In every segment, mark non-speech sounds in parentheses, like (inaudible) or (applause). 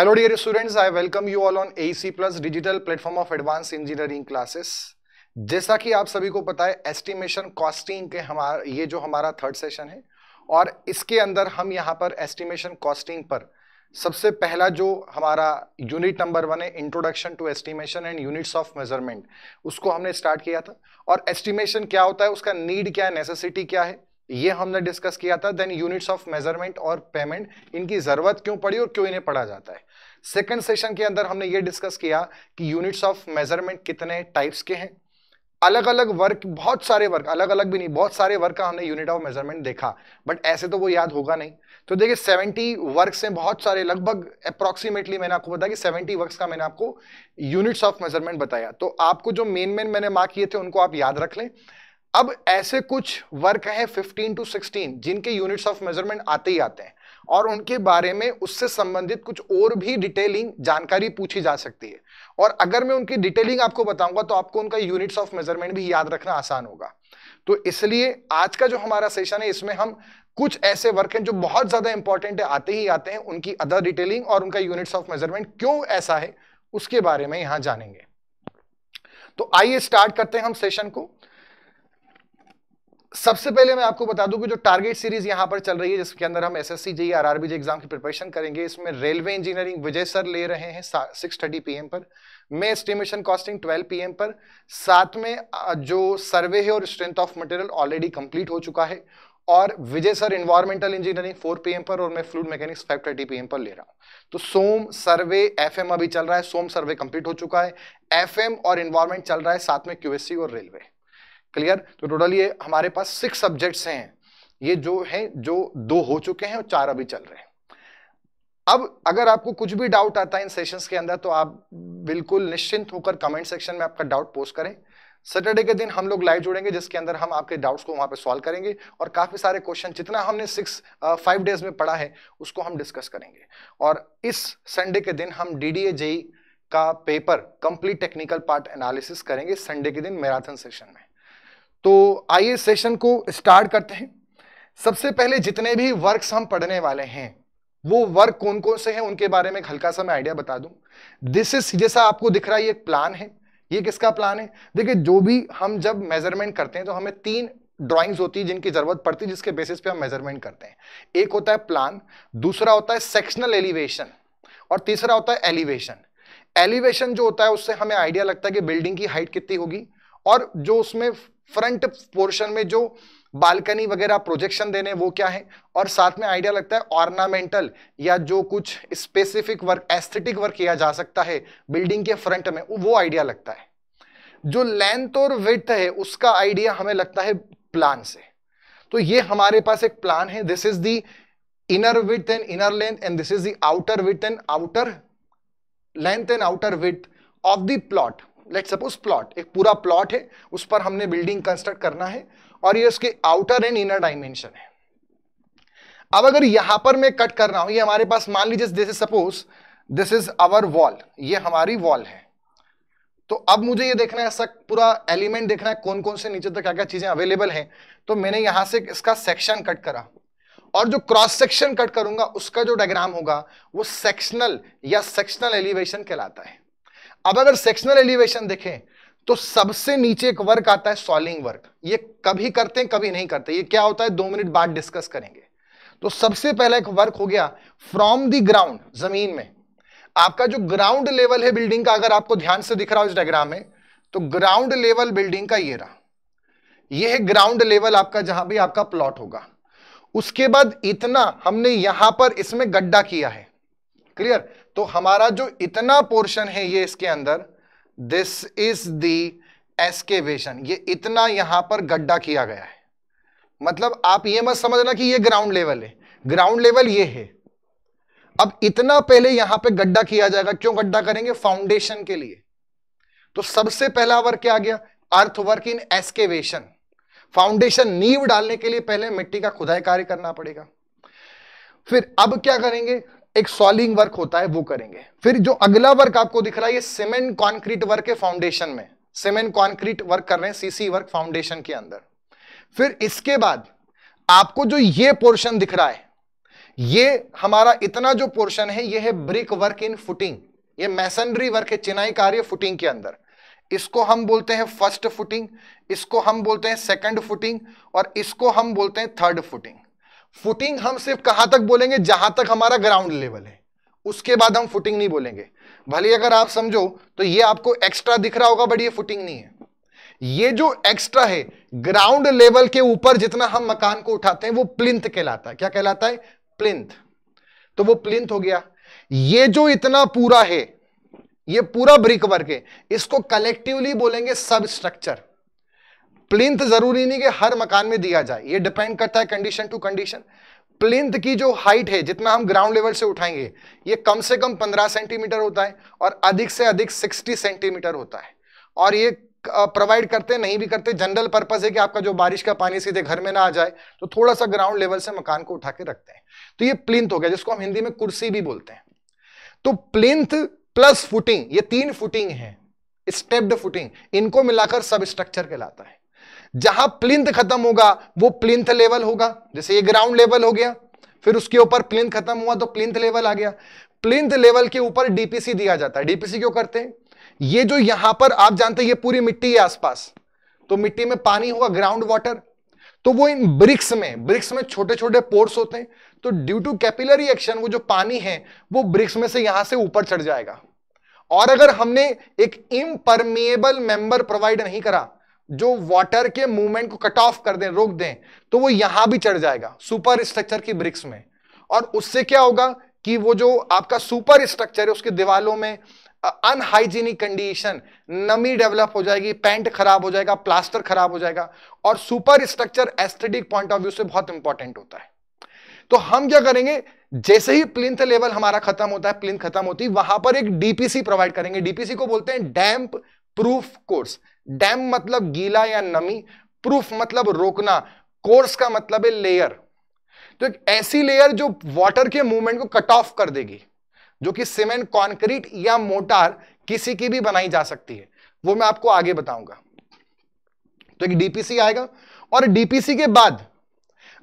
hello dear students I welcome you all on AEC plus digital platform of advance engineering classes जैसा कि आप सभी को पता है एस्टिमेशन कॉस्टिंग के हमारा ये जो हमारा थर्ड सेशन है और इसके अंदर हम यहाँ पर एस्टिमेशन कॉस्टिंग पर सबसे पहला जो हमारा यूनिट नंबर वन है introduction to estimation and units of measurement उसको हमने स्टार्ट किया था और एस्टिमेशन क्या होता है उसका नीड क्या है नेसेसिटी क्या है ये हमने डिस्कस किया था देन यूनिट्स ऑफ मेजरमेंट और पेमेंट इनकी ज़रूरत क्यों पड़ी और क्यों इन्हें पढ़ा जाता है सेकंड सेशन के अंदर हमने ये डिस्कस किया कि यूनिट्स ऑफ मेजरमेंट कितने टाइप्स के हैं अलग अलग वर्क बहुत सारे वर्क अलग अलग भी नहीं बहुत सारे वर्क का हमने यूनिट ऑफ मेजरमेंट देखा बट ऐसे तो वो याद होगा नहीं तो देखिए 70 वर्क्स हैं बहुत सारे लगभग अप्रॉक्सीमेटली मैंने आपको बताया कि 70 वर्क्स का मैंने आपको यूनिट्स ऑफ मेजरमेंट बताया तो आपको जो मेन मेन मैंने मार्क किए थे उनको आप याद रख लें अब ऐसे कुछ वर्क है 15 टू 16 जिनके यूनिट्स ऑफ मेजरमेंट आते ही आते हैं और उनके बारे में उससे संबंधित कुछ और भी डिटेलिंग जानकारी पूछी जा सकती है और अगर मैं उनकी डिटेलिंग आपको बताऊंगा तो आपको उनका यूनिट्स ऑफ मेजरमेंट भी याद रखना आसान होगा तो इसलिए आज का जो हमारा सेशन है इसमें हम कुछ ऐसे वर्क हैं जो बहुत ज़्यादा इंपॉर्टेंट है आते ही आते हैं उनकी अदर डिटेलिंग और उनका यूनिट्स ऑफ मेजरमेंट क्यों ऐसा है उसके बारे में यहाँ जानेंगे तो आइए स्टार्ट करते हैं हम सेशन को सबसे पहले मैं आपको बता दूं कि जो टारगेट सीरीज यहां पर चल रही है जिसके अंदर हम SSC JE RRB J exam की प्रिपरेशन करेंगे इसमें रेलवे इंजीनियरिंग विजय सर ले रहे हैं सिक्स थर्टी पी पर मे एस्टिमेशन कॉस्टिंग ट्वेल्व पीएम पर साथ में जो सर्वे है और strength of material already complete हो चुका है और Vijay sir environmental engineering 4 PM पर और मैं फ्लूड मैकेनिक्स 5:30 पीएम पर ले रहा हूं तो सोम सर्वे एफएम अभी चल रहा है सोम सर्वे कंप्लीट हो चुका है एफएम और इन्वायरमेंट चल रहा है साथ में क्यूएससी और रेलवे क्लियर तो टोटल ये हमारे पास सिक्स सब्जेक्ट्स हैं ये जो है जो दो हो चुके हैं और चार अभी चल रहे हैं अब अगर आपको कुछ भी डाउट आता है इन सेशंस के अंदर तो आप बिल्कुल निश्चिंत होकर कमेंट सेक्शन में आपका डाउट पोस्ट करें सैटरडे के दिन हम लोग लाइव जुड़ेंगे जिसके अंदर हम आपके डाउट्स को वहाँ पे सॉल्व करेंगे और काफ़ी सारे क्वेश्चन जितना हमने सिक्स फाइव डेज में पढ़ा है उसको हम डिस्कस करेंगे और इस संडे के दिन हम डी डी e का paper complete technical part analysis करेंगे संडे के दिन मैराथन सेशन में तो आइए सेशन को स्टार्ट करते हैं सबसे पहले जितने भी वर्क्स हम पढ़ने वाले हैं वो वर्क कौन कौन से हैं उनके बारे में हल्का सा मैं आइडिया बता दूं दिस इज जैसा आपको दिख रहा है ये प्लान है ये किसका प्लान है देखिए जो भी हम जब मेजरमेंट करते हैं तो हमें तीन ड्राइंग्स होती है जिनकी जरूरत पड़ती है जिसके बेसिस पे हम मेजरमेंट करते हैं एक होता है प्लान दूसरा होता है सेक्शनल एलिवेशन और तीसरा होता है एलिवेशन एलिवेशन जो होता है उससे हमें आइडिया लगता है कि बिल्डिंग की हाइट कितनी होगी और जो उसमें फ्रंट पोर्शन में जो बालकनी वगैरह प्रोजेक्शन देने वो क्या है और साथ में आइडिया लगता है ऑर्नामेंटल या जो कुछ स्पेसिफिक वर्क एस्थेटिक वर्क किया जा सकता है बिल्डिंग के फ्रंट में वो आइडिया लगता है जो लेंथ और विथ है उसका आइडिया हमें लगता है प्लान से तो ये हमारे पास एक प्लान है this is the inner width and inner length and this is the outer width and outer length and outer width of the plot let suppose plot एक पूरा प्लॉट है उस पर हमने बिल्डिंग कंस्ट्रक्ट करना है और ये उसके आउटर एंड इनर डायमेंशन है अब अगर यहां पर मैं कट कर रहा हूं ये हमारे पास मान लीजिए suppose this is our wall ये हमारी वॉल है तो अब मुझे ये देखना है ऐसा पूरा एलिमेंट देखना है कौन कौन से नीचे तक क्या क्या चीजें अवेलेबल हैं तो मैंने यहां से इसका सेक्शन कट करा और जो क्रॉस सेक्शन कट करूंगा उसका जो डायग्राम होगा वो सेक्शनल या सेक्शनल एलिवेशन कहलाता है अब अगर सेक्शनल एलिवेशन देखें तो सबसे नीचे एक वर्क आता है सॉलिंग वर्क ये कभी करते हैं कभी नहीं करते ये क्या होता है दो मिनट बाद डिस्कस करेंगे तो सबसे पहला एक वर्क हो गया फ्रॉम दी ग्राउंड जमीन में आपका जो ग्राउंड लेवल है बिल्डिंग का अगर आपको ध्यान से दिख रहा हो इस डायग्राम में तो ग्राउंड लेवल बिल्डिंग का ये रहा ये है ग्राउंड लेवल आपका जहां भी आपका प्लॉट होगा उसके बाद इतना हमने यहां पर इसमें गड्ढा किया है क्लियर तो हमारा जो इतना पोर्शन है ये इसके अंदर दिस इज दी एस्केवेशन ये इतना यहां पर गड्ढा किया गया है मतलब आप ये मत समझना कि ये ग्राउंड लेवल है ग्राउंड लेवल ये है अब इतना पहले यहां पे गड्ढा किया जाएगा क्यों गड्ढा करेंगे फाउंडेशन के लिए तो सबसे पहला वर्क क्या आ गया अर्थ वर्क इन एस्केवेशन फाउंडेशन नींव डालने के लिए पहले मिट्टी का खुदाई कार्य करना पड़ेगा फिर अब क्या करेंगे एक सॉलिंग वर्क होता है वो करेंगे फिर जो अगला वर्क आपको दिख रहा है ये सीमेंट कॉन्क्रीट वर्क है फाउंडेशन में सीमेंट कॉन्क्रीट वर्क कर रहे हैं सीसी वर्क फाउंडेशन के अंदर फिर इसके बाद आपको जो ये पोर्शन दिख रहा है ये हमारा इतना जो पोर्शन है ये है ब्रिक वर्क इन फुटिंग ये मैसनरी वर्क है चिनाई कार्य फुटिंग के अंदर इसको हम बोलते हैं फर्स्ट फुटिंग इसको हम बोलते हैं सेकंड फुटिंग और इसको हम बोलते हैं थर्ड फुटिंग फुटिंग हम सिर्फ कहां तक बोलेंगे जहां तक हमारा ग्राउंड लेवल है उसके बाद हम फुटिंग नहीं बोलेंगे भले अगर आप समझो तो ये आपको एक्स्ट्रा दिख रहा होगा बट ये फुटिंग नहीं है ये जो एक्स्ट्रा है ग्राउंड लेवल के ऊपर जितना हम मकान को उठाते हैं वो प्लिंथ कहलाता है क्या कहलाता है प्लिंथ तो वो प्लिंथ हो गया ये जो इतना पूरा है ये पूरा ब्रिक वर्क है इसको कलेक्टिवली बोलेंगे सब स्ट्रक्चर प्लिंथ जरूरी नहीं कि हर मकान में दिया जाए ये डिपेंड करता है कंडीशन टू कंडीशन प्लिंथ की जो हाइट है जितना हम ग्राउंड लेवल से उठाएंगे ये कम से कम 15 सेंटीमीटर होता है और अधिक से अधिक 60 सेंटीमीटर होता है और ये प्रोवाइड करते नहीं भी करते जनरल पर्पज है कि आपका जो बारिश का पानी सीधे घर में ना आ जाए तो थोड़ा सा ग्राउंड लेवल से मकान को उठा के रखते हैं तो ये प्लिंथ हो गया जिसको हम हिंदी में कुर्सी भी बोलते हैं तो प्लिंथ प्लस फुटिंग ये तीन फुटिंग है स्टेप्ड फुटिंग इनको मिलाकर सब स्ट्रक्चर कहलाता है जहां प्लिंथ खत्म होगा वो प्लिंथ लेवल होगा जैसे ये ग्राउंड लेवल हो गया फिर उसके ऊपर प्लिंथ खत्म हुआ तो प्लिंथ लेवल आ गया प्लिंथ लेवल के ऊपर डीपीसी दिया जाता है डीपीसी क्यों करते हैं ये जो यहां पर आप जानते हैं ये पूरी मिट्टी है आसपास तो मिट्टी में पानी होगा ग्राउंड वाटर तो वो इन ब्रिक्स में ब्रिक्स में छोटे छोटे पोर्स होते हैं तो ड्यू टू कैपिलरी एक्शन वो जो पानी है वो ब्रिक्स में से यहां से ऊपर चढ़ जाएगा और अगर हमने एक इम्परमिएबल मेंबर प्रोवाइड नहीं करा जो वाटर के मूवमेंट को कट ऑफ कर दें रोक दें तो वो यहां भी चढ़ जाएगा सुपर स्ट्रक्चर की ब्रिक्स में और उससे क्या होगा कि वो जो आपका सुपर स्ट्रक्चर है उसके दीवालों में अनहाइजीनिक कंडीशन नमी डेवलप हो जाएगी पेंट खराब हो जाएगा प्लास्टर खराब हो जाएगा और super structure aesthetic point of view से बहुत इंपॉर्टेंट होता है तो हम क्या करेंगे जैसे ही प्लिंथ लेवल हमारा खत्म होता है प्लिंथ खत्म होती है वहां पर एक डीपीसी प्रोवाइड करेंगे डीपीसी को बोलते हैं डैम्प प्रूफ कोर्स डैम मतलब गीला या नमी प्रूफ मतलब रोकना कोर्स का मतलब है लेयर तो एक ऐसी लेयर जो वाटर के मूवमेंट को कट ऑफ कर देगी जो कि सीमेंट कॉन्क्रीट या मोटार किसी की भी बनाई जा सकती है वो मैं आपको आगे बताऊंगा तो एक डीपीसी आएगा और डीपीसी के बाद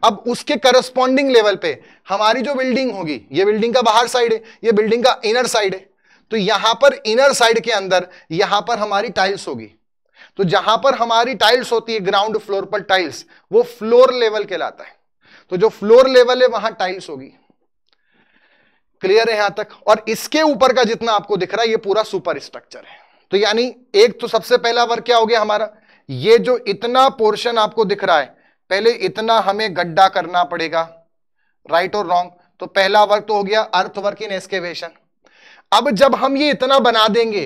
अब उसके करस्पॉन्डिंग लेवल पे हमारी जो बिल्डिंग होगी ये बिल्डिंग का बाहर साइड है ये बिल्डिंग का इनर साइड है तो यहां पर इनर साइड के अंदर यहां पर हमारी टाइल्स होगी तो जहां पर हमारी टाइल्स होती है ग्राउंड फ्लोर पर टाइल्स वो फ्लोर लेवल कहलाता है तो जो फ्लोर लेवल है वहां टाइल्स होगी क्लियर है यहां तक और इसके ऊपर का जितना आपको दिख रहा है ये पूरा सुपर स्ट्रक्चर है तो यानी एक तो सबसे पहला वर्ग क्या हो गया हमारा ये जो इतना पोर्शन आपको दिख रहा है पहले इतना हमें गड्ढा करना पड़ेगा राइट और रॉन्ग तो पहला वर्क तो हो गया अर्थ वर्क इन एस्केवेशन अब जब हम ये इतना बना देंगे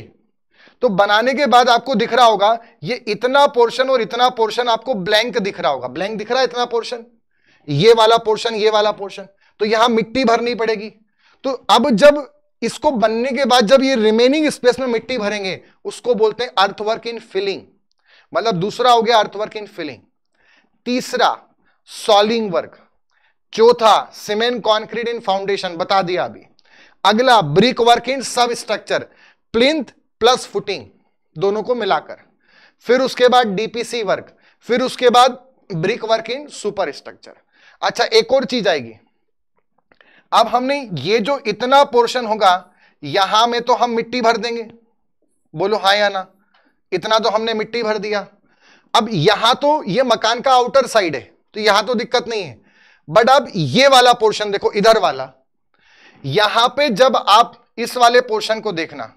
तो बनाने के बाद आपको दिख रहा होगा ये इतना पोर्शन और इतना पोर्शन आपको ब्लैंक दिख रहा होगा ब्लैंक दिख रहा है इतना पोर्शन ये वाला पोर्शन ये वाला पोर्शन तो यहां मिट्टी भरनी पड़ेगी तो अब जब इसको बनने के बाद जब ये रिमेनिंग स्पेस में मिट्टी भरेंगे उसको बोलते हैं अर्थवर्क इन फिलिंग मतलब दूसरा हो गया अर्थवर्क इन फिलिंग तीसरा सॉलिंग वर्क चौथा सीमेंट कॉन्क्रीट इन फाउंडेशन बता दिया अभी अगला brick work in sub structure plinth plus footing दोनों को मिलाकर फिर उसके बाद डीपीसी वर्क फिर उसके बाद brick work in super structure अच्छा एक और चीज आएगी अब हमने ये जो इतना पोर्शन होगा यहां में तो हम मिट्टी भर देंगे बोलो हा या ना इतना तो हमने मिट्टी भर दिया अब यहां तो ये मकान का आउटर साइड है तो यहां तो दिक्कत नहीं है बट अब ये वाला पोर्शन देखो इधर वाला यहां पे जब आप इस वाले पोर्शन को देखना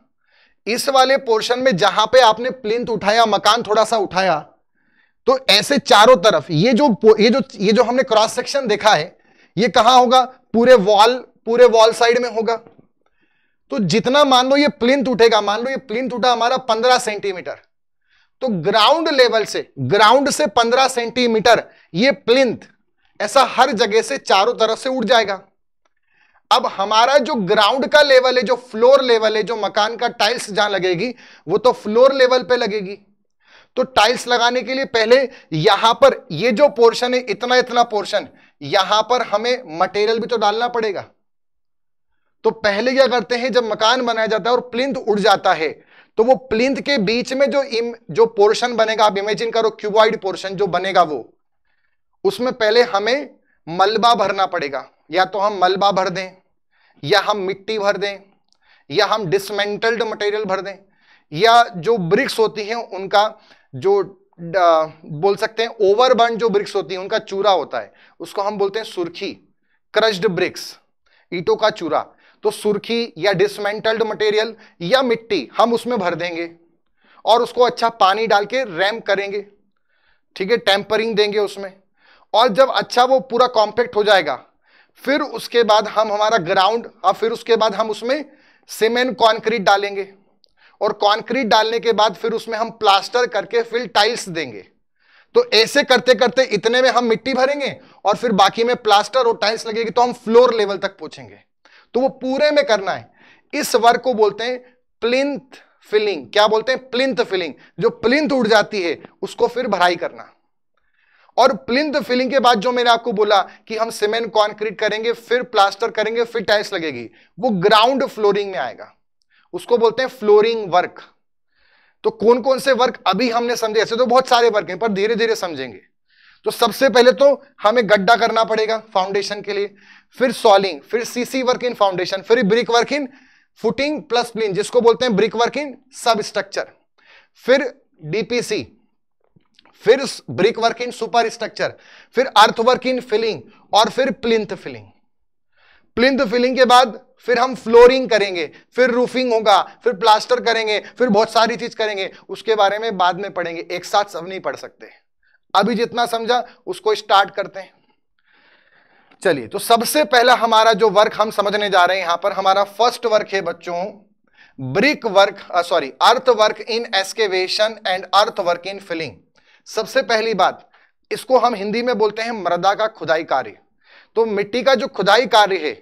इस वाले पोर्शन में जहां पे आपने प्लिंथ उठाया मकान थोड़ा सा उठाया तो ऐसे चारों तरफ ये जो ये जो ये जो हमने क्रॉस सेक्शन देखा है ये कहां होगा पूरे वॉल पूरे वॉल साइड में होगा तो जितना मान लो ये प्लिंथ उठेगा मान लो ये प्लिंथ उठा हमारा पंद्रह सेंटीमीटर तो ग्राउंड लेवल से ग्राउंड से पंद्रह सेंटीमीटर ये प्लिंथ ऐसा हर जगह से चारों तरफ से उठ जाएगा अब हमारा जो ग्राउंड का लेवल है जो फ्लोर लेवल है जो मकान का टाइल्स जहां लगेगी वो तो फ्लोर लेवल पे लगेगी तो टाइल्स लगाने के लिए पहले यहां पर ये जो पोर्शन है इतना इतना पोर्शन यहां पर हमें मटेरियल भी तो डालना पड़ेगा तो पहले क्या करते हैं जब मकान बनाया जाता है और प्लिंथ उड़ जाता है तो वो प्लिंथ के बीच में जो इम, जो पोर्शन बनेगा आप इमेजिन करो क्यूबॉइड पोर्शन जो बनेगा वो उसमें पहले हमें मलबा भरना पड़ेगा या तो हम मलबा भर दें या हम मिट्टी भर दें या हम डिसमेंटल्ड मटेरियल भर दें या जो ब्रिक्स होती हैं उनका जो बोल सकते हैं ओवरबर्न जो ब्रिक्स होती हैं उनका चूरा होता है उसको हम बोलते हैं सुर्खी क्रश्ड ब्रिक्स ईटों का चूरा तो सुर्खी या डिसमेंटल्ड मटेरियल या मिट्टी हम उसमें भर देंगे और उसको अच्छा पानी डाल के रैम करेंगे ठीक है टेम्परिंग देंगे उसमें और जब अच्छा वो पूरा कॉम्पैक्ट हो जाएगा फिर उसके बाद हम हमारा ग्राउंड हाँ, और फिर उसके बाद हम उसमें सीमेंट कॉन्क्रीट डालेंगे और कॉन्क्रीट डालने के बाद फिर उसमें हम प्लास्टर करके फिर टाइल्स देंगे तो ऐसे करते करते इतने में हम मिट्टी भरेंगे और फिर बाकी में प्लास्टर और टाइल्स लगेगी तो हम फ्लोर लेवल तक पहुंचेंगे तो वो पूरे में करना है इस वर्क को बोलते हैं प्लिंथ फिलिंग क्या बोलते हैं प्लिंथ फिलिंग जो प्लिंथ उड़ जाती है उसको फिर भराई करना और प्लिंथ फिलिंग के बाद जो मैंने आपको बोला कि हम सीमेंट कॉन्क्रीट करेंगे फिर प्लास्टर करेंगे फिर टाइल्स लगेगी वो ग्राउंड फ्लोरिंग में आएगा उसको बोलते हैं फ्लोरिंग वर्क तो कौन कौन से वर्क अभी हमने समझे ऐसे तो बहुत सारे वर्क हैं पर धीरे धीरे समझेंगे तो सबसे पहले तो हमें गड्ढा करना पड़ेगा फाउंडेशन के लिए फिर सॉलिंग फिर सीसी वर्क इन फाउंडेशन फिर brick work in footing plus plinth जिसको बोलते हैं brick work in sub structure फिर डीपीसी फिर brick work in super structure फिर अर्थ वर्क इन फिलिंग और फिर प्लिंथ फिलिंग प्लिंथ फिलिंग के बाद फिर हम फ्लोरिंग करेंगे फिर रूफिंग होगा फिर प्लास्टर करेंगे फिर बहुत सारी चीज करेंगे उसके बारे में बाद में पढ़ेंगे एक साथ सब नहीं पढ़ सकते अभी जितना समझा उसको स्टार्ट करते हैं चलिए तो सबसे पहला हमारा जो वर्क हम समझने जा रहे हैं यहां पर हमारा फर्स्ट वर्क है बच्चों brick work sorry earth work in excavation and earth work in filling सबसे पहली बात इसको हम हिंदी में बोलते हैं मृदा का खुदाई कार्य तो मिट्टी का जो खुदाई कार्य है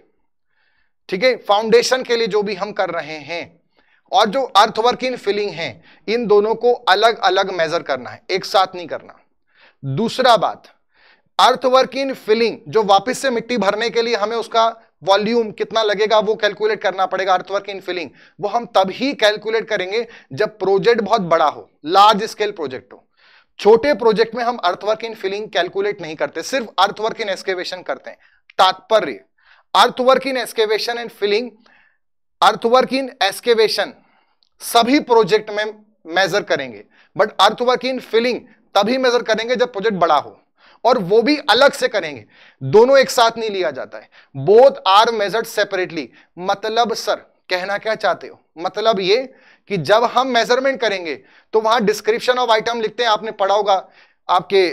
ठीक है फाउंडेशन के लिए जो भी हम कर रहे हैं और जो अर्थवर्क इन फिलिंग है इन दोनों को अलग अलग मेजर करना है एक साथ नहीं करना दूसरा बात अर्थवर्क इन फिलिंग जो वापस से मिट्टी भरने के लिए हमें उसका वॉल्यूम कितना लगेगा वो कैलकुलेट करना पड़ेगा अर्थवर्क इन फिलिंग वो हम तब ही कैलकुलेट करेंगे जब प्रोजेक्ट बहुत बड़ा हो लार्ज स्केल प्रोजेक्ट हो छोटे प्रोजेक्ट में हम अर्थवर्क इन फिलिंग कैलकुलेट नहीं करते सिर्फ अर्थवर्क इन एक्सकेवेशन करते हैं तात्पर्य earthwork in excavation and filling earthwork in excavation सभी प्रोजेक्ट में मेजर करेंगे बट अर्थवर्क इन फिलिंग तभी मेजर करेंगे जब प्रोजेक्ट बड़ा हो और वो भी अलग से करेंगे दोनों एक साथ नहीं लिया जाता है बोथ आर मेजर्ड सेपरेटली मतलब सर कहना क्या चाहते हो मतलब ये कि जब हम मेजरमेंट करेंगे तो वहां डिस्क्रिप्शन ऑफ आइटम लिखते हैं आपने पढ़ा होगा आपके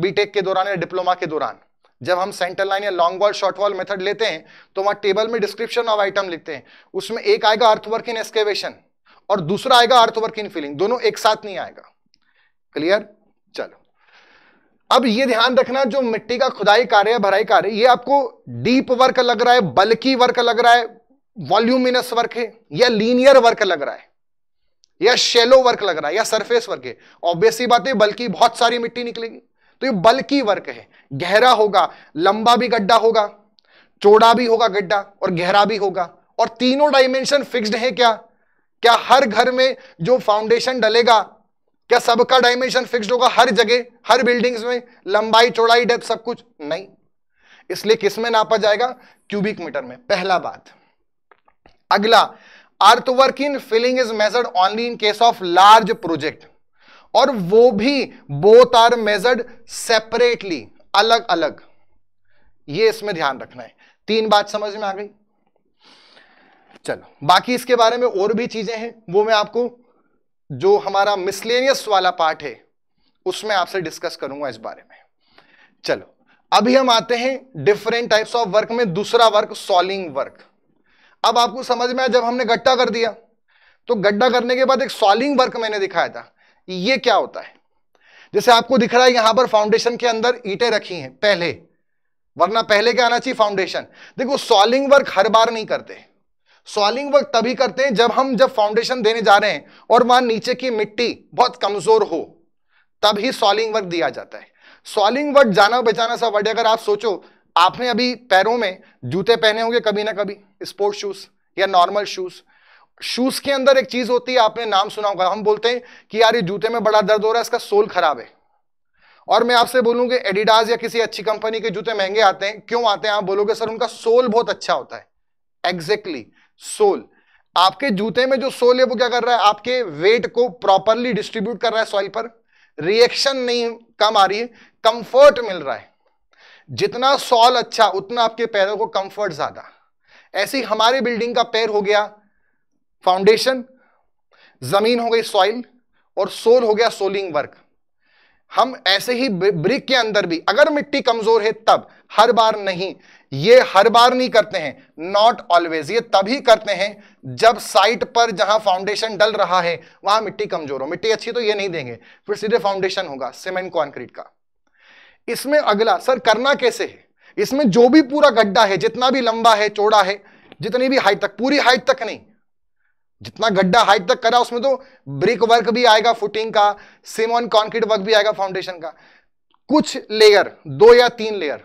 बीटेक के दौरान या डिप्लोमा के दौरान जब हम सेंटर लाइन या long wall short wall method लेते हैं तो वहां टेबल में डिस्क्रिप्शन ऑफ आइटम लिखते हैं उसमें एक आएगा अर्थवर्क इन एक्सकेवेशन और दूसरा आएगा अर्थवर्क इन फिलिंग दोनों एक साथ नहीं आएगा क्लियर चलो अब ये ध्यान रखना जो मिट्टी का खुदाई कार्य भराई कार्य ये आपको डीप वर्क लग रहा है बल्कि वर्क लग रहा है वॉल्यूमिनस वर्क है या लीनियर वर्क लग रहा है या शेलो वर्क लग रहा है या सरफेस वर्क है ऑब्वियसली बात है बल्कि बहुत सारी मिट्टी निकलेगी तो ये बल्कि वर्क है गहरा होगा लंबा भी गड्ढा होगा चौड़ा भी होगा गड्ढा और गहरा भी होगा और तीनों डायमेंशन फिक्स्ड है क्या क्या हर घर में जो फाउंडेशन डलेगा क्या सबका डायमेंशन फिक्स्ड होगा हर जगह हर बिल्डिंग्स में लंबाई चौड़ाई डेप सब कुछ नहीं इसलिए किसमें नापा जाएगा क्यूबिक मीटर में पहला बात अगला earthwork in filling is measured only in case of large project और वो भी बोथ आर मेजर्ड सेपरेटली अलग अलग ये इसमें ध्यान रखना है तीन बात समझ में आ गई चलो बाकी इसके बारे में और भी चीजें हैं वो मैं आपको जो हमारा मिसलेनियस वाला पार्ट है उसमें आपसे डिस्कस करूंगा इस बारे में चलो अभी हम आते हैं डिफरेंट टाइप्स ऑफ वर्क में दूसरा वर्क सॉलिंग वर्क अब आपको समझ में आया जब हमने गड्ढा कर दिया तो गड्ढा करने के बाद एक सॉलिंग वर्क मैंने दिखाया था ये क्या होता है जैसे आपको दिख रहा है यहां पर फाउंडेशन के अंदर ईटे रखी हैं पहले वरना पहले क्या आना चाहिए फाउंडेशन देखो सॉलिंग वर्क हर बार नहीं करते सॉलिंग वर्क तभी करते हैं जब हम जब फाउंडेशन देने जा रहे हैं और वहां नीचे की मिट्टी बहुत कमजोर हो तब ही सॉलिंग वर्क दिया जाता है सॉलिंग वर्ड जाना बचाना सा वर्ड अगर आप सोचो आपने अभी पैरों में जूते पहने होंगे कभी ना कभी स्पोर्ट्स शूज या नॉर्मल शूज शूज के अंदर एक चीज होती है आपने नाम सुना होगा हम बोलते हैं कि यार ये जूते में बड़ा दर्द हो रहा है इसका सोल खराब है और मैं आपसे बोलूंगा एडिडास या किसी अच्छी कंपनी के जूते महंगे आते हैं क्यों आते हैं आप बोलोगे सर उनका सोल बहुत अच्छा होता है एग्जैक्टली exactly, सोल आपके जूते में जो सोल है वो क्या कर रहा है आपके वेट को प्रॉपरली डिस्ट्रीब्यूट कर रहा है सॉइल पर रिएक्शन नहीं कम आ रही है कंफर्ट मिल रहा है जितना सॉल अच्छा उतना आपके पैरों को कंफर्ट ज्यादा ऐसे ही हमारे बिल्डिंग का पैर हो गया फाउंडेशन जमीन हो गई सॉइल और सोल हो गया सोलिंग वर्क हम ऐसे ही ब्रिक के अंदर भी अगर मिट्टी कमजोर है तब हर बार नहीं ये हर बार नहीं करते हैं नॉट ऑलवेज ये तभी करते हैं जब साइट पर जहां फाउंडेशन डल रहा है वहां मिट्टी कमजोर हो मिट्टी अच्छी तो ये नहीं देंगे फिर सीधे फाउंडेशन होगा सीमेंट कॉन्क्रीट का इसमें अगला सर करना कैसे है इसमें जो भी पूरा गड्ढा है जितना भी लंबा है चौड़ा है जितनी भी हाइट तक पूरी हाइट तक नहीं जितना गड्ढा हाइट तक करा उसमें तो ब्रिक वर्क भी आएगा फुटिंग का सिमोन कॉन्क्रीट वर्क भी आएगा फाउंडेशन का कुछ लेयर दो या तीन लेयर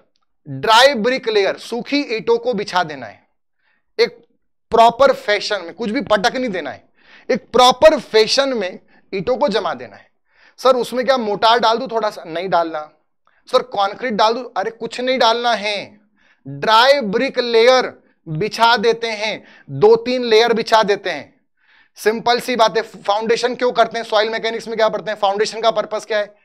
ड्राई ब्रिक लेयर सूखी ईटों को बिछा देना है एक प्रॉपर फैशन में कुछ भी पटक नहीं देना है एक प्रॉपर फैशन में ईटों को जमा देना है सर उसमें क्या मोटार डाल दू थोड़ा सा नहीं डालना सर कॉन्क्रीट डाल दू अरे कुछ नहीं डालना है ड्राई ब्रिक लेयर बिछा देते हैं दो तीन लेयर बिछा देते हैं सिंपल सी बात है फाउंडेशन क्यों करते हैं सॉइल मैकेनिक्स में क्या पढ़ते हैं फाउंडेशन का पर्पज क्या है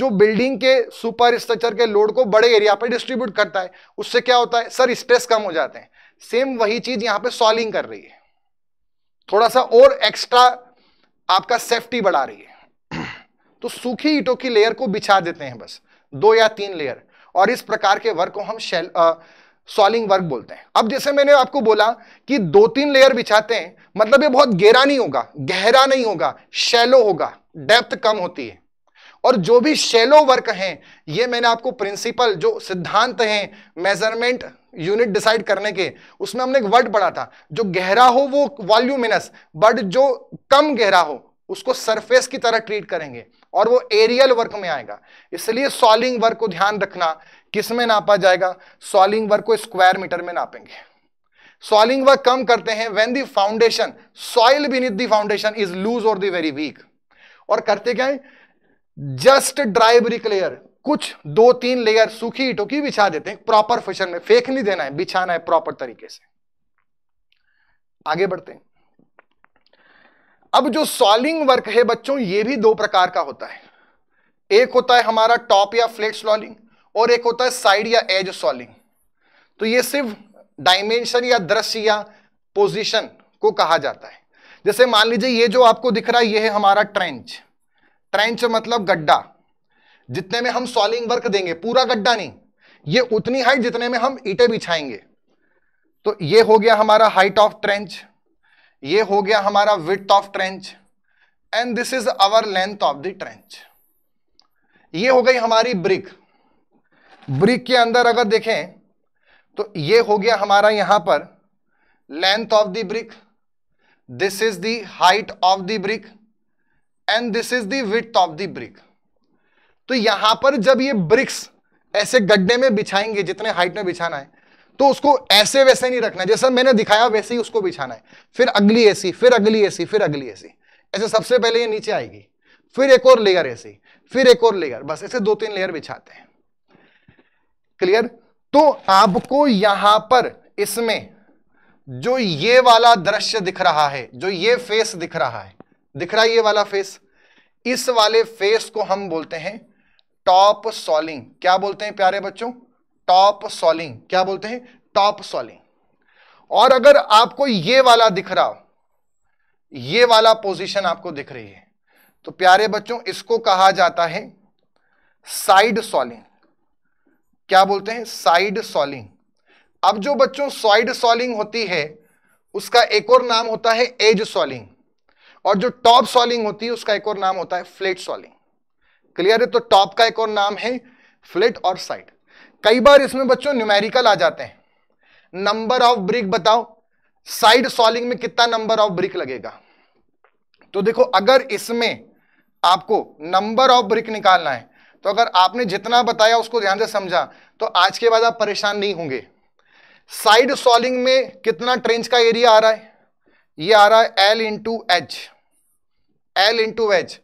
जो बिल्डिंग के सुपर स्ट्रक्चर के लोड को बड़े एरिया पर डिस्ट्रीब्यूट करता है उससे क्या होता है सर स्ट्रेस कम हो जाते हैं सेम वही चीज यहां पे सॉलिंग कर रही है थोड़ा सा और एक्स्ट्रा आपका सेफ्टी बढ़ा रही है (clears throat) तो सूखी ईटों की लेयर को बिछा देते हैं बस दो या तीन लेयर और इस प्रकार के वर्क को हम शेल सॉलिंग वर्क बोलते हैं अब जैसे मैंने आपको बोला कि दो तीन लेयर बिछाते हैं मतलब ये बहुत गहरा नहीं होगा गहरा नहीं होगा शेलो होगा डेप्थ कम होती है और जो भी शेलो वर्क हैं ये मैंने आपको प्रिंसिपल जो सिद्धांत हैं मेजरमेंट यूनिट डिसाइड करने के उसमें हमने एक वर्ड पढ़ा था जो गहरा हो वो वॉल्यूमिनस बट जो कम गहरा हो उसको सरफेस की तरह ट्रीट करेंगे और वो एरियल वर्क में आएगा इसलिए सॉलिंग वर्क को ध्यान रखना किस में नापा जाएगा सॉलिंग वर्क को स्क्वायर मीटर में नापेंगे सॉलिंग वर्क कम करते हैं when the foundation soil beneath the foundation is loose और दी वेरी वीक और करते क्या है जस्ट ड्राई ब्रिक लेयर कुछ दो तीन लेयर सूखी ईटों की बिछा देते हैं प्रॉपर फैशन में फेंक नहीं देना है बिछाना है प्रॉपर तरीके से आगे बढ़ते हैं अब जो सॉलिंग वर्क है बच्चों ये भी दो प्रकार का होता है एक होता है हमारा टॉप या फ्लेट सॉलिंग और एक होता है साइड या एज सॉलिंग तो ये सिर्फ डायमेंशन या दृश्य या पोजिशन को कहा जाता है जैसे मान लीजिए ये जो आपको दिख रहा है ये है हमारा ट्रेंच ट्रेंच मतलब गड्ढा जितने में हम सॉलिंग वर्क देंगे पूरा गड्ढा नहीं ये उतनी हाइट जितने में हम ईटे बिछाएंगे तो ये हो गया हमारा हाइट ऑफ ट्रेंच ये हो गया हमारा width of trench and this is our length of the trench ये हो गई हमारी ब्रिक ब्रिक के अंदर अगर देखें तो ये हो गया हमारा यहां पर length of the brick this is the height of the brick and this is the width of the brick तो यहां पर जब ये ब्रिक्स ऐसे गड्ढे में बिछाएंगे जितने हाइट में बिछाना है तो उसको ऐसे वैसे नहीं रखना जैसा मैंने दिखाया वैसे ही उसको बिछाना है फिर अगली ऐसी फिर अगली ऐसी फिर अगली ऐसी ऐसे सबसे पहले ये नीचे आएगी फिर एक और लेयर ऐसी फिर एक और लेयर बस ऐसे दो तीन लेयर बिछाते हैं क्लियर तो आपको यहां पर इसमें जो ये वाला दृश्य दिख रहा है जो ये फेस दिख रहा है दिख रहा है ये वाला फेस इस वाले फेस को हम बोलते हैं टॉप सॉलिंग क्या बोलते हैं प्यारे बच्चों टॉप सॉलिंग क्या बोलते हैं टॉप सॉलिंग और अगर आपको ये वाला दिख रहा हो ये वाला पोजीशन आपको दिख रही है तो प्यारे बच्चों इसको कहा जाता है साइड सॉलिंग क्या बोलते हैं साइड सॉलिंग अब जो बच्चों साइड सॉलिंग होती है उसका एक और नाम होता है एज सॉलिंग और जो टॉप सॉलिंग होती है उसका एक और नाम होता है फ्लेट सॉलिंग क्लियर है तो टॉप का एक और नाम है फ्लेट और साइड कई बार इसमें बच्चों न्यूमेरिकल आ जाते हैं नंबर ऑफ ब्रिक बताओ साइड सॉलिंग में कितना नंबर ऑफ ब्रिक लगेगा तो देखो अगर इसमें आपको नंबर ऑफ ब्रिक निकालना है तो अगर आपने जितना बताया उसको ध्यान से समझा तो आज के बाद आप परेशान नहीं होंगे साइड सॉलिंग में कितना ट्रेंच का एरिया आ रहा है ये आ रहा है L into H L into H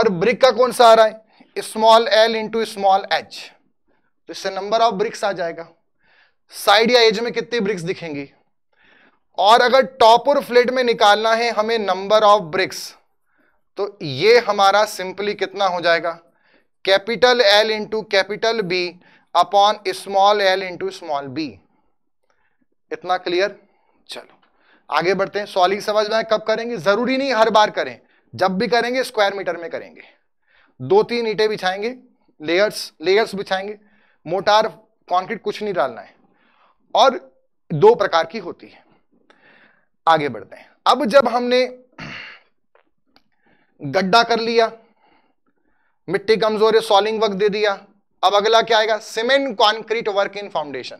और ब्रिक का कौन सा आ रहा है small L into small H तो इससे नंबर ऑफ ब्रिक्स आ जाएगा साइड या एज में कितनी ब्रिक्स दिखेंगी और अगर टॉप और फ्लेट में निकालना है हमें नंबर ऑफ ब्रिक्स तो ये हमारा सिंपली कितना हो जाएगा capital L into capital B upon small L into small B इतना क्लियर चलो आगे बढ़ते हैं सॉलिंग समझ में कब करेंगे जरूरी नहीं हर बार करें जब भी करेंगे स्क्वायर मीटर में करेंगे दो तीन ईटे बिछाएंगे लेयर्स लेयर्स बिछाएंगे मोटार कॉन्क्रीट कुछ नहीं डालना है और दो प्रकार की होती है आगे बढ़ते हैं अब जब हमने गड्ढा कर लिया मिट्टी कमजोर है सॉलिंग वर्क दे दिया अब अगला क्या आएगा cement concrete work in foundation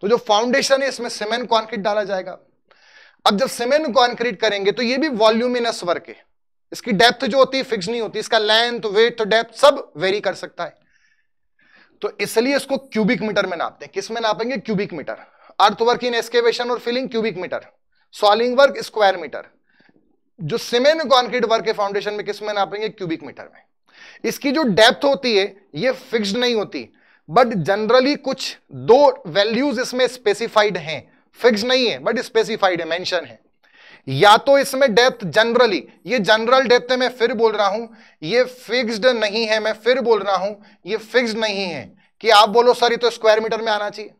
तो जो फाउंडेशन है इसमें सीमेंट कॉन्क्रीट डाला जाएगा अब जब सीमेंट कॉन्क्रीट करेंगे तो ये भी वॉल्यूमिनस वर्क है इसकी डेप्थ जो होती है फिक्स नहीं होती इसका लेंथ वेट डेप्थ सब वेरी कर सकता है तो इसलिए इसको क्यूबिक मीटर में नापते हैं किस में नापेंगे cubic metre earthwork in excavation और filling cubic metre soling work square metre जो सीमेंट कॉन्क्रीट वर्क है फाउंडेशन में किस में नापेंगे क्यूबिक मीटर में इसकी जो डेप्थ होती है ये फिक्स्ड नहीं होती बट जनरली कुछ दो वैल्यूज इसमें स्पेसिफाइड हैं फिक्स नहीं है बट स्पेसिफाइड है मेंशन है या तो इसमें डेप्थ जनरली ये जनरल डेप्थ है मैं फिर बोल रहा हूं ये फिक्स्ड नहीं है मैं फिर बोल रहा हूं ये फिक्स्ड नहीं है कि आप बोलो सर ये तो स्क्वायर मीटर में आना चाहिए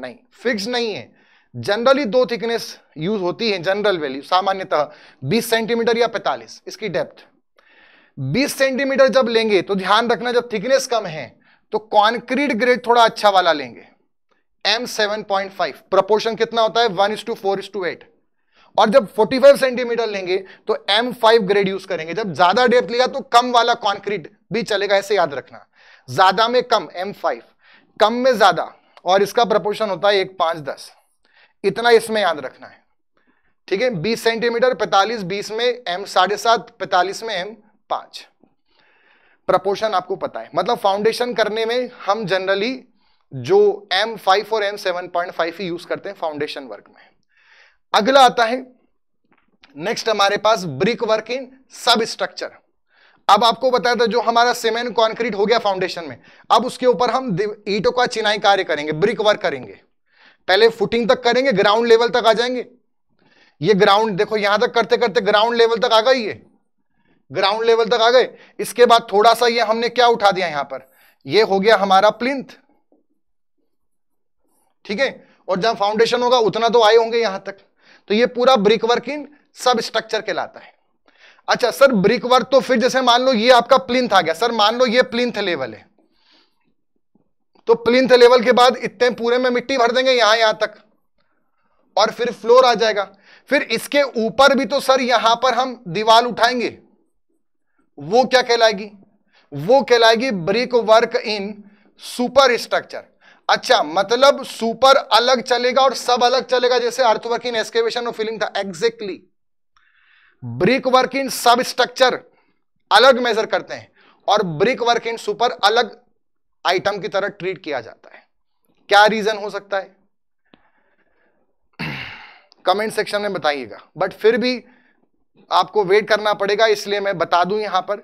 नहीं फिक्स नहीं है जनरली दो थिकनेस यूज होती है जनरल वैल्यू सामान्यतः 20 सेंटीमीटर या 45 इसकी डेप्थ 20 सेंटीमीटर जब लेंगे तो ध्यान रखना जब थिकनेस कम है तो कॉन्क्रीट ग्रेड थोड़ा अच्छा वाला लेंगे M7.5 प्रपोर्शन कितना होता है one is to four is to eight और जब 45 सेंटीमीटर लेंगे तो M5 ग्रेड यूज करेंगे जब ज्यादा डेप्थ लिया तो कम वाला कॉन्क्रीट भी चलेगा ऐसे याद रखना ज्यादा में कम M5 कम में ज्यादा और इसका प्रपोर्शन होता है एक पांच दस इतना इसमें याद रखना है ठीक है बीस सेंटीमीटर पैतालीस बीस में एम साढ़े सात पैतालीस में एम पांच प्रपोर्शन आपको पता है मतलब फाउंडेशन करने में हम जनरली जो एम फाइव और एम सेवन पॉइंट फाइव ही यूज करते हैं फाउंडेशन वर्क में अगला आता है नेक्स्ट हमारे पास brick work in sub structure अब आपको बताया था जो हमारा सीमेंट कॉन्क्रीट हो गया फाउंडेशन में अब उसके ऊपर हम ईटों का चिनाई कार्य करेंगे ब्रिक वर्क करेंगे पहले फुटिंग तक करेंगे ग्राउंड लेवल तक आ जाएंगे ये ग्राउंड देखो यहां तक करते करते ग्राउंड लेवल तक आ गई ये ग्राउंड लेवल तक आ गए इसके बाद थोड़ा सा ये हमने क्या उठा दिया यहां पर ये हो गया हमारा प्लिंथ ठीक है और जहां फाउंडेशन होगा उतना तो आए होंगे यहां तक तो ये पूरा brick work in sub structure कहलाता है अच्छा सर ब्रिक वर्क तो फिर जैसे मान लो ये आपका प्लिंथ आ गया सर मान लो ये प्लिंथ लेवल है तो प्लिंथ लेवल के बाद इतने पूरे में मिट्टी भर देंगे यहां यहां तक और फिर फ्लोर आ जाएगा फिर इसके ऊपर भी तो सर यहां पर हम दीवार उठाएंगे वो क्या कहलाएगी वो कहलाएगी brick work in super structure अच्छा मतलब सुपर अलग चलेगा और सब अलग चलेगा जैसे इन एक्सकेवेशन और फिलिंग था exactly brick work in sub structure अलग मेजर करते हैं और ब्रिक वर्क इन सुपर अलग आइटम की तरह ट्रीट किया जाता है क्या रीजन हो सकता है कमेंट सेक्शन में बताइएगा बट फिर भी आपको वेट करना पड़ेगा इसलिए मैं बता दूं यहां पर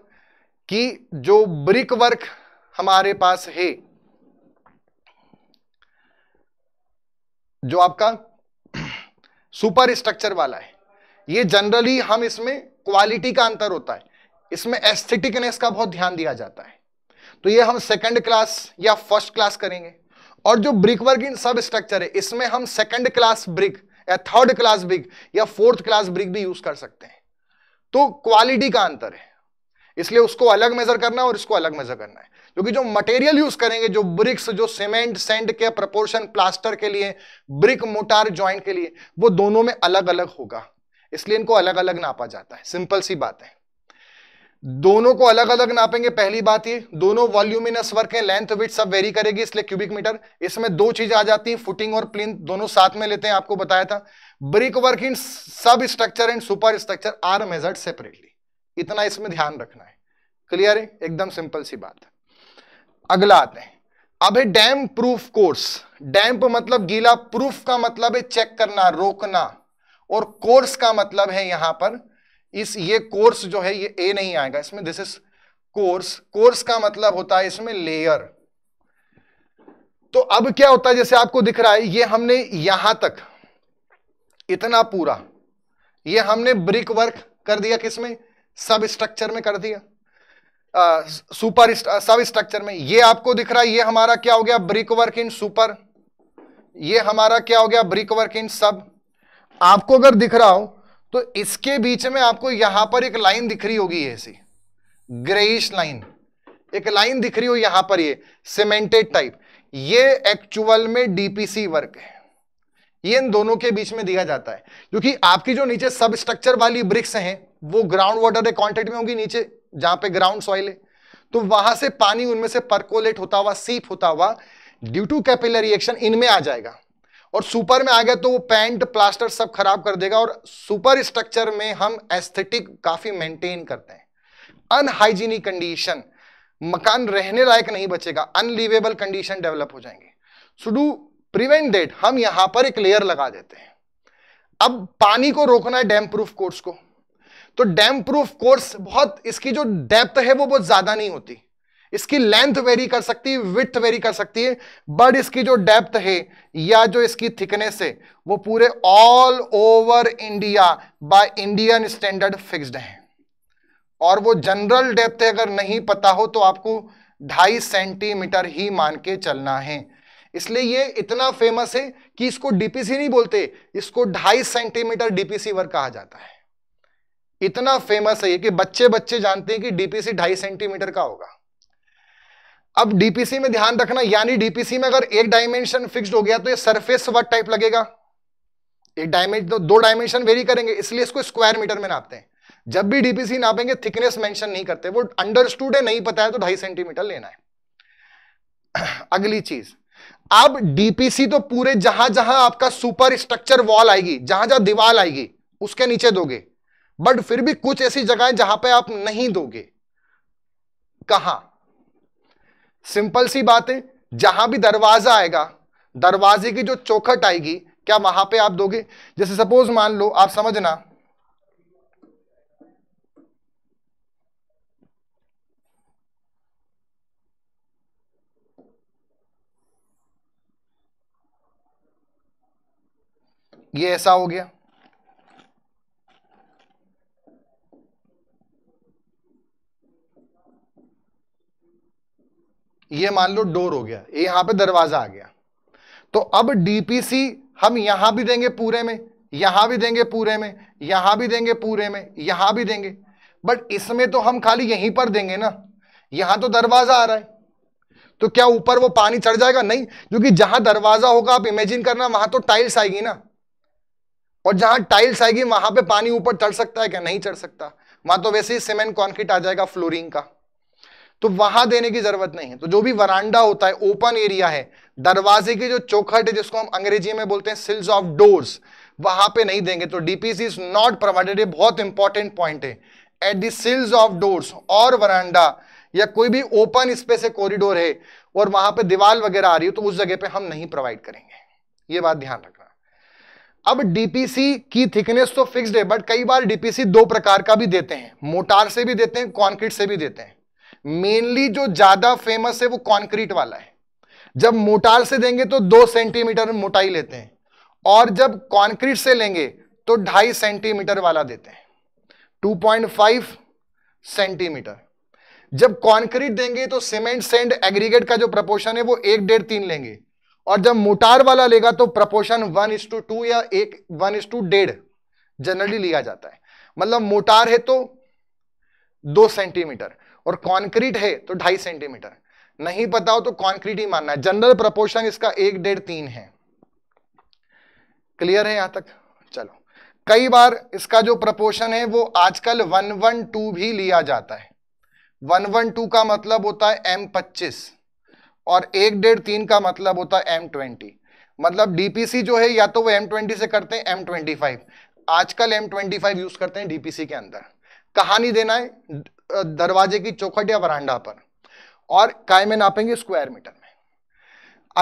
कि जो ब्रिक वर्क हमारे पास है जो आपका सुपर स्ट्रक्चर वाला है ये जनरली हम इसमें क्वालिटी का अंतर होता है इसमें एस्थेटिकनेस का बहुत ध्यान दिया जाता है तो ये हम सेकंड क्लास या फर्स्ट क्लास करेंगे और जो brick work in sub structure है इसमें हम सेकंड क्लास ब्रिक या थर्ड क्लास ब्रिक या फोर्थ क्लास ब्रिक भी यूज कर सकते हैं तो क्वालिटी का अंतर है इसलिए उसको अलग मेजर करना है और इसको अलग मेजर करना है क्योंकि जो मटेरियल यूज करेंगे जो ब्रिक्स जो सीमेंट सेंड के प्रपोर्शन प्लास्टर के लिए ब्रिक मोटार ज्वाइंट के लिए वो दोनों में अलग अलग होगा इसलिए इनको अलग अलग नापा जाता है सिंपल सी बात है दोनों को अलग अलग नापेंगे पहली बात ये दोनों वॉल्यूमिनस वर्क है लेंथ विथ सब वेरी करेगी इसलिए क्यूबिक मीटर इसमें दो चीजें आ जाती हैं फुटिंग और प्लिन दोनों साथ में लेते हैं आपको बताया था brick work in sub structure and super structure are measured separately इतना इसमें ध्यान रखना है क्लियर है एकदम सिंपल सी बात है अगला आते हैं अब है डैम प्रूफ कोर्स डैम्प मतलब गीला प्रूफ का मतलब है चेक करना रोकना और कोर्स का मतलब है यहां पर इस ये कोर्स जो है ये ए नहीं आएगा इसमें दिस इज कोर्स कोर्स का मतलब होता है इसमें लेयर तो अब क्या होता है जैसे आपको दिख रहा है ये हमने यहां तक इतना पूरा ये हमने ब्रिक वर्क कर दिया किसमें सब स्ट्रक्चर में कर दिया सुपर सब स्ट्रक्चर में ये आपको दिख रहा है ये हमारा क्या हो गया ब्रिक वर्क इन सुपर ये हमारा क्या हो गया ब्रिक वर्क इन सब आपको अगर दिख रहा हो तो इसके बीच में आपको यहां पर एक लाइन दिख रही होगी ऐसी ग्रेइश लाइन एक लाइन दिख रही हो यहां पर ये सीमेंटेड टाइप ये एक्चुअल में डीपीसी वर्क है ये इन दोनों के बीच में दिया जाता है क्योंकि आपकी जो नीचे सब स्ट्रक्चर वाली ब्रिक्स हैं वो ग्राउंड वाटर के कॉन्टेक्ट में होगी नीचे जहां पे ग्राउंड सॉइल है तो वहां से पानी उनमें से परकोलेट होता हुआ सीप होता हुआ ड्यू टू कैपिलर रिएक्शन इनमें आ जाएगा और सुपर में आ गया तो वो पैंट प्लास्टर सब खराब कर देगा और सुपर स्ट्रक्चर में हम एस्थेटिक काफी मेंटेन करते हैं अनहाइजीनिक कंडीशन मकान रहने लायक नहीं बचेगा अनलिवेबल कंडीशन डेवलप हो जाएंगे सो डू प्रिवेंट देट हम यहां पर एक लेयर लगा देते हैं अब पानी को रोकना है डैम प्रूफ कोर्स को तो डैम प्रूफ कोर्स बहुत इसकी जो डेप्थ है वो बहुत ज्यादा नहीं होती इसकी लेंथ वेरी कर सकती है विथ वेरी कर सकती है बट इसकी जो डेप्थ है या जो इसकी थिकनेस है वो पूरे all over India by Indian standard fixed है और वो जनरल डेप्थ अगर नहीं पता हो तो आपको ढाई सेंटीमीटर ही मान के चलना है इसलिए ये इतना फेमस है कि इसको डीपीसी नहीं बोलते इसको ढाई सेंटीमीटर डीपीसी वर्ग कहा जाता है इतना फेमस है ये कि बच्चे बच्चे जानते हैं कि डीपीसी ढाई सेंटीमीटर का होगा अब डीपीसी में ध्यान रखना यानी डीपीसी में अगर एक डायमेंशन फिक्स्ड हो गया तो ये सरफेस वर्क टाइप लगेगा एक डायमेंशन दो डायमेंशन वेरी करेंगे इसलिए इसको स्क्वायर मीटर में नापते हैं जब भी डीपीसी नापेंगे थिकनेस मेंशन नहीं करते वो अंडरस्टूड है नहीं पता है तो ढाई सेंटीमीटर लेना है (clears throat) अगली चीज अब डीपीसी तो पूरे जहां जहां आपका सुपर स्ट्रक्चर वॉल आएगी जहां जहां दीवार आएगी उसके नीचे दोगे बट फिर भी कुछ ऐसी जगह जहां पे आप नहीं दोगे कहा सिंपल सी बात है जहां भी दरवाजा आएगा दरवाजे की जो चौखट आएगी क्या वहां पे आप दोगे जैसे सपोज मान लो आप समझना ये ऐसा हो गया ये मान लो डोर हो गया ये यहां पे दरवाजा आ गया तो अब डीपीसी हम यहां भी देंगे पूरे में यहां भी देंगे पूरे में यहां भी देंगे पूरे में यहां भी देंगे बट इसमें तो हम खाली यहीं पर देंगे ना यहां तो दरवाजा आ रहा है तो क्या ऊपर वो पानी चढ़ जाएगा नहीं क्योंकि जहां दरवाजा होगा आप इमेजिन करना वहां तो टाइल्स आएगी ना और जहां टाइल्स आएगी वहां पे पानी ऊपर चढ़ सकता है क्या नहीं चढ़ सकता वहां तो वैसे ही सीमेंट कॉन्क्रीट आ जाएगा फ्लोरिंग का तो वहां देने की जरूरत नहीं है तो जो भी वरांडा होता है ओपन एरिया है दरवाजे की जो चौखट है जिसको हम अंग्रेजी में बोलते हैं सिल्स ऑफ डोर्स वहां पे नहीं देंगे तो डीपीसी इज नॉट प्रोवाइडेड ये बहुत इंपॉर्टेंट पॉइंट है at the sills of doors और वरांडा या कोई भी ओपन स्पेस है कॉरिडोर है और वहां पे दीवार वगैरह आ रही हो तो उस जगह पे हम नहीं प्रोवाइड करेंगे ये बात ध्यान रखना अब डीपीसी की थिकनेस तो फिक्स्ड है बट कई बार डीपीसी दो प्रकार का भी देते हैं मोटार से भी देते हैं कॉन्क्रीट से भी देते हैं मेनली जो ज्यादा फेमस है वो कॉन्क्रीट वाला है जब मोटाल से देंगे तो दो सेंटीमीटर मोटाई लेते हैं और जब कॉन्क्रीट से लेंगे तो ढाई सेंटीमीटर वाला देते हैं 2.5 सेंटीमीटर जब कॉन्क्रीट देंगे तो सीमेंट सेंड एग्रीगेट का जो प्रपोर्शन है वो एक डेढ़ तीन लेंगे और जब मोटार वाला लेगा तो proportion one is to two या एक वन इस टू डेढ़ जनरली लिया जाता है मतलब मोटार है तो दो सेंटीमीटर और कॉन्क्रीट है तो ढाई सेंटीमीटर नहीं पता हो तो कॉन्क्रीट ही मानना है जनरल प्रपोर्शन इसका एक डेढ़ तीन है क्लियर है यहां तक चलो कई बार इसका जो प्रपोर्शन है वो आजकल वन वन टू भी लिया जाता है वन वन टू का मतलब होता है एम पच्चीस और एक डेढ़ तीन का मतलब होता है एम ट्वेंटी मतलब डीपीसी जो है या तो वो एम ट्वेंटी से करते हैं एम ट्वेंटी फाइव आजकल एम ट्वेंटी फाइव यूज करते हैं डीपीसी के अंदर कहानी देना है दरवाजे की चौखट या वरांडा पर और काय में नापेंगे स्क्वायर मीटर में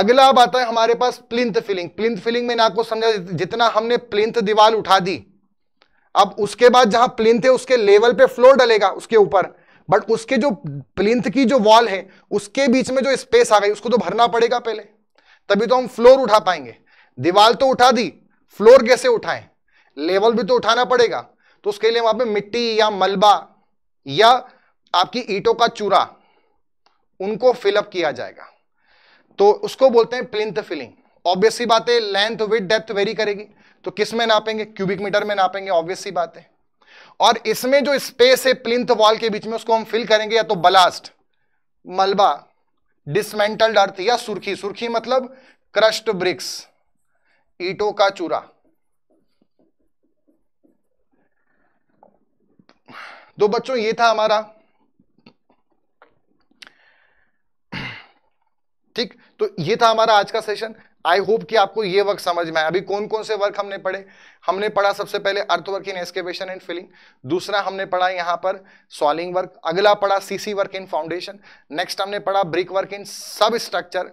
अगला अब आता है हमारे पास प्लिंथ फिलिंग प्लिंथ फिलिंग में आपको समझा जितना हमने प्लिंथ दीवार उठा दी अब उसके बाद जहां प्लिंथ है उसके लेवल पे फ्लोर डलेगा उसके ऊपर बट उसके जो प्लिंथ की जो वॉल है उसके बीच में जो स्पेस आ गई उसको तो भरना पड़ेगा पहले तभी तो हम फ्लोर उठा पाएंगे दीवार तो उठा दी फ्लोर कैसे उठाएं लेवल भी तो उठाना पड़ेगा तो उसके लिए वहां पे मिट्टी या मलबा या आपकी ईटों का चूरा उनको फिलअप किया जाएगा तो उसको बोलते हैं प्लिंथ फिलिंग ऑब्वियस सी बात है लेंथ विथ डेप्थ वेरी करेगी तो किस में नापेंगे क्यूबिक मीटर में नापेंगे ऑब्वियस सी बात है और इसमें जो स्पेस है प्लिंथ वॉल के बीच में उसको हम फिल करेंगे या तो बलास्ट मलबा डिसमेंटल्ड अर्थ या सुर्खी सुर्खी मतलब क्रस्ट ब्रिक्स ईटों का चूरा तो बच्चों ये था हमारा ठीक तो ये था हमारा आज का सेशन आई होप कि आपको ये वर्क समझ में आया अभी कौन कौन से वर्क हमने पढ़े हमने पढ़ा सबसे पहले earth work in excavation and filling दूसरा हमने पढ़ा यहाँ पर सॉलिंग वर्क अगला पढ़ा CC work in foundation next हमने पढ़ा brick work in sub structure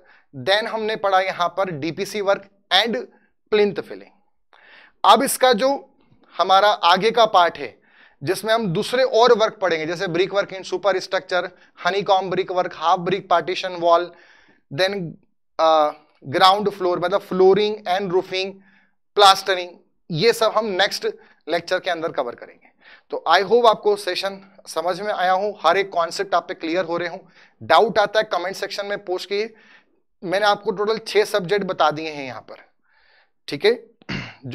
then हमने पढ़ा यहाँ पर DPC work and plinth filling अब इसका जो हमारा आगे का पार्ट है जिसमें हम दूसरे और वर्क पढ़ेंगे जैसे brick work in super structure honeycomb brick work half brick partition wall then ground floor मतलब फ्लोरिंग एंड रूफिंग प्लास्टरिंग ये सब हम नेक्स्ट लेक्चर के अंदर कवर करेंगे तो आई होप आपको सेशन समझ में आया हूँ हर एक कॉन्सेप्ट आप पे क्लियर हो रहे हूँ डाउट आता है कमेंट सेक्शन में पोस्ट किए मैंने आपको टोटल छः सब्जेक्ट बता दिए हैं यहाँ पर ठीक है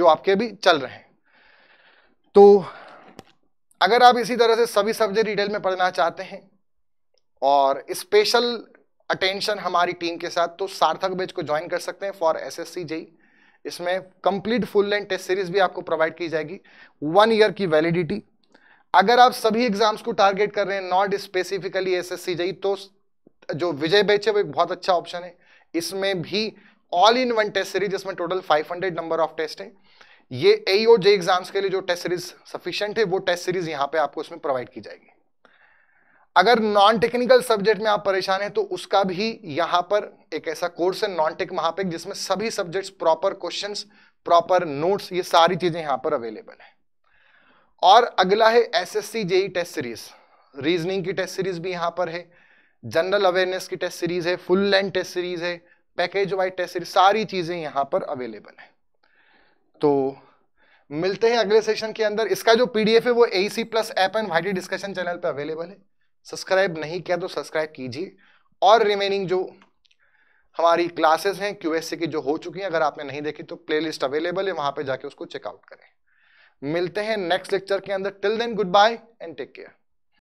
जो आपके अभी चल रहे हैं तो अगर आप इसी तरह से सभी सब्जेक्ट डिटेल में पढ़ना चाहते हैं और स्पेशल अटेंशन हमारी टीम के साथ तो सार्थक बेच को ज्वाइन कर सकते हैं फॉर एस एस इसमें complete full length test series भी आपको प्रोवाइड की जाएगी वन ईयर की वैलिडिटी अगर आप सभी एग्जाम्स को टारगेट कर रहे हैं not specifically S S C तो जो विजय बेच है वो एक बहुत अच्छा ऑप्शन है इसमें भी all in one test series इसमें टोटल 500 नंबर ऑफ टेस्ट है ये ए और जे एग्जाम्स के लिए जो टेस्ट सीरीज सफिशियंट है वो टेस्ट सीरीज यहाँ पे आपको उसमें प्रोवाइड की जाएगी अगर नॉन टेक्निकल सब्जेक्ट में आप परेशान हैं तो उसका भी यहाँ पर एक ऐसा कोर्स है नॉन टेक महापेक जिसमें सभी subjects proper questions proper notes ये सारी चीजें यहाँ पर अवेलेबल है और अगला है SSC JE test series reasoning की टेस्ट सीरीज भी यहाँ पर है जनरल अवेयरनेस की टेस्ट सीरीज है फुल लेंथ टेस्ट सीरीज है पैकेज वाइज टेस्ट सीरीज सारी चीजें यहाँ पर अवेलेबल है तो मिलते हैं अगले सेशन के अंदर इसका जो पीडीएफ है वो A C plus app and Y discussion channel पर अवेलेबल है सब्सक्राइब नहीं किया तो सब्सक्राइब कीजिए और रिमेनिंग जो हमारी क्लासेस हैं क्यूएससी की जो हो चुकी हैं अगर आपने नहीं देखी तो प्लेलिस्ट अवेलेबल है वहां पे जाके उसको चेकआउट करें मिलते हैं नेक्स्ट लेक्चर के अंदर till then goodbye and take care